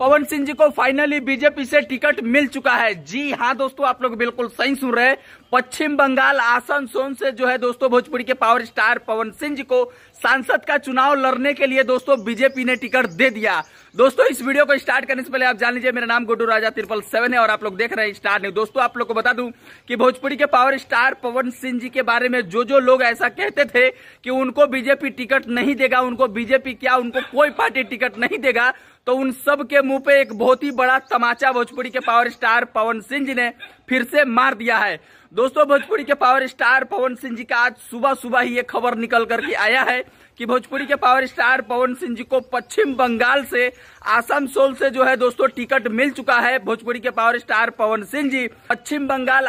पवन सिंह जी को finally BJP से ticket मिल चुका है जी हाँ दोस्तों आप लोग बिल्कुल सही सुन रहे हैं पश्चिम बंगाल सोन से जो है दोस्तों भोजपुरी के पावर स्टार पवन सिंह जी को सांसद का चुनाव लड़ने के लिए दोस्तों बीजेपी ने टिकट दे दिया दोस्तों इस वीडियो को स्टार्ट करने से पहले आप जान लीजिए मेरा नाम गुड्डू राजा त्रिपल सेवन है और आप लोग देख रहे हैं स्टार न्यूज दोस्तों आप लोग को बता दूं कि भोजपुरी के पावर स्टार पवन सिंह जी के बारे में जो जो लोग ऐसा कहते थे कि उनको बीजेपी टिकट नहीं देगा उनको बीजेपी क्या उनको कोई पार्टी टिकट नहीं देगा तो उन सब के मुंह पे एक बहुत ही बड़ा तमाचा भोजपुरी के पावर स्टार पवन सिंह जी ने फिर से मार दिया है दोस्तों भोजपुरी के पावर स्टार पवन सिंह जी का आज सुबह सुबह ही ये खबर निकल करके आया है कि भोजपुरी के पावर स्टार पवन सिंह जी को पश्चिम बंगाल से आसनसोल से जो है दोस्तों टिकट मिल चुका है भोजपुरी के पावर स्टार पवन सिंह जी पश्चिम बंगाल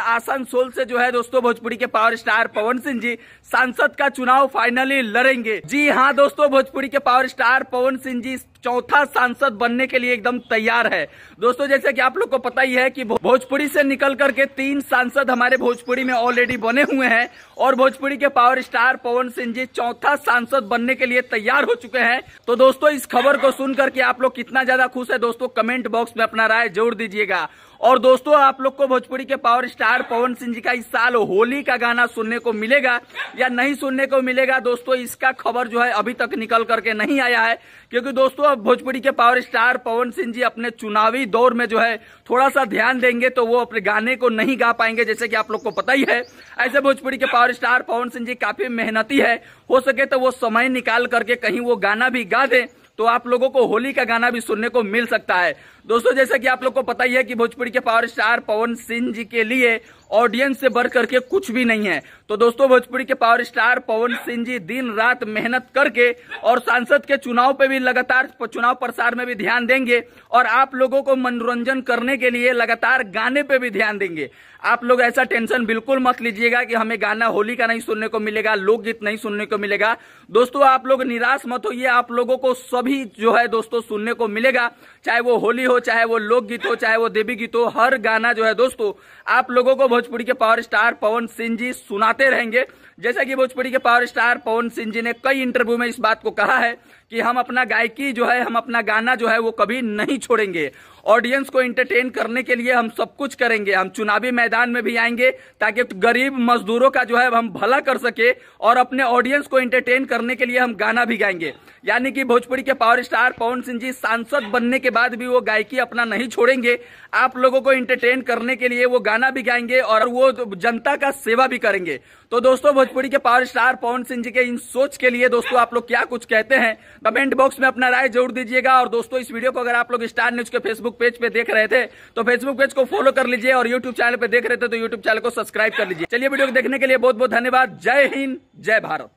सोल से जो है दोस्तों भोजपुरी के पावर स्टार पवन सिंह जी सांसद का चुनाव फाइनली लड़ेंगे जी हाँ दोस्तों भोजपुरी के पावर स्टार पवन सिंह जी इस चौथा सांसद बनने के लिए एकदम तैयार है दोस्तों जैसे कि आप लोग को पता ही है कि भोजपुरी से निकल करके तीन सांसद हमारे भोजपुरी में ऑलरेडी बने हुए हैं और भोजपुरी के पावर स्टार पवन सिंह जी चौथा सांसद बनने के लिए तैयार हो चुके हैं तो दोस्तों इस खबर को सुनकर के आप लोग कितना ज्यादा खुश है दोस्तों कमेंट बॉक्स में अपना राय जोड़ दीजिएगा और दोस्तों आप लोग को भोजपुरी के पावर स्टार पवन सिंह जी का इस साल होली का गाना सुनने को मिलेगा या नहीं सुनने को मिलेगा दोस्तों इसका खबर जो है अभी तक निकल करके नहीं आया है क्योंकि दोस्तों अब भोजपुरी के पावर स्टार पवन सिंह जी अपने चुनावी दौर में जो है थोड़ा सा ध्यान देंगे तो वो अपने गाने को नहीं गा पाएंगे जैसे कि आप लोग को पता ही है ऐसे भोजपुरी के पावर स्टार पवन सिंह जी काफी मेहनती है हो सके तो वो समय निकाल करके कहीं वो गाना भी गा दे तो आप लोगों को होली का गाना भी सुनने को मिल सकता है दोस्तों जैसा कि आप लोग को पता ही है कि भोजपुरी के पावर स्टार पवन सिंह जी के लिए ऑडियंस से बढ़ करके कुछ भी नहीं है तो दोस्तों भोजपुरी के पावर स्टार पवन सिंह जी दिन रात मेहनत करके और सांसद के चुनाव पे भी लगातार चुनाव प्रसार में भी ध्यान देंगे और आप लोगों को मनोरंजन करने के लिए लगातार गाने पे भी ध्यान देंगे आप लोग ऐसा टेंशन बिल्कुल मत लीजिएगा कि हमें गाना होली का नहीं सुनने को मिलेगा लोकगीत नहीं सुनने को मिलेगा दोस्तों आप लोग निराश मत होइए आप लोगों को सभी जो है दोस्तों सुनने को मिलेगा चाहे वो होली हो चाहे वो लोक गीत हो चाहे वो देवी गीत हो हर गाना जो है दोस्तों आप लोगों को भोजपुरी के पावर स्टार पवन सिंह जी सुनाते रहेंगे जैसा कि भोजपुरी के पावर स्टार पवन सिंह जी ने कई इंटरव्यू में इस बात को कहा है कि हम अपना गायकी जो है हम अपना गाना जो है वो कभी नहीं छोड़ेंगे ऑडियंस को एंटरटेन करने के लिए हम सब कुछ करेंगे हम चुनावी मैदान में भी आएंगे ताकि गरीब मजदूरों का जो है हम भला कर सके और अपने ऑडियंस को एंटरटेन करने के लिए हम गाना भी गाएंगे यानी कि भोजपुरी के पावर स्टार पवन सिंह जी सांसद बनने के बाद भी वो गायकी अपना नहीं छोड़ेंगे आप लोगों को इंटरटेन करने के लिए वो गाना भी गाएंगे और वो जनता का सेवा भी करेंगे तो दोस्तों भोजपुरी के पावर स्टार पवन सिंह जी के इन सोच के लिए दोस्तों आप लोग क्या कुछ कहते हैं कमेंट बॉक्स में अपना राय जरूर दीजिएगा और दोस्तों इस वीडियो को अगर आप लोग स्टार न्यूज के फेसबुक पेज पे देख रहे थे तो फेसबुक पेज को फॉलो कर लीजिए और यूट्यूब चैनल पे देख रहे थे तो यूट्यूब चैनल को सब्सक्राइब कर लीजिए चलिए वीडियो को देखने के लिए बहुत बहुत धन्यवाद जय हिंद जय भारत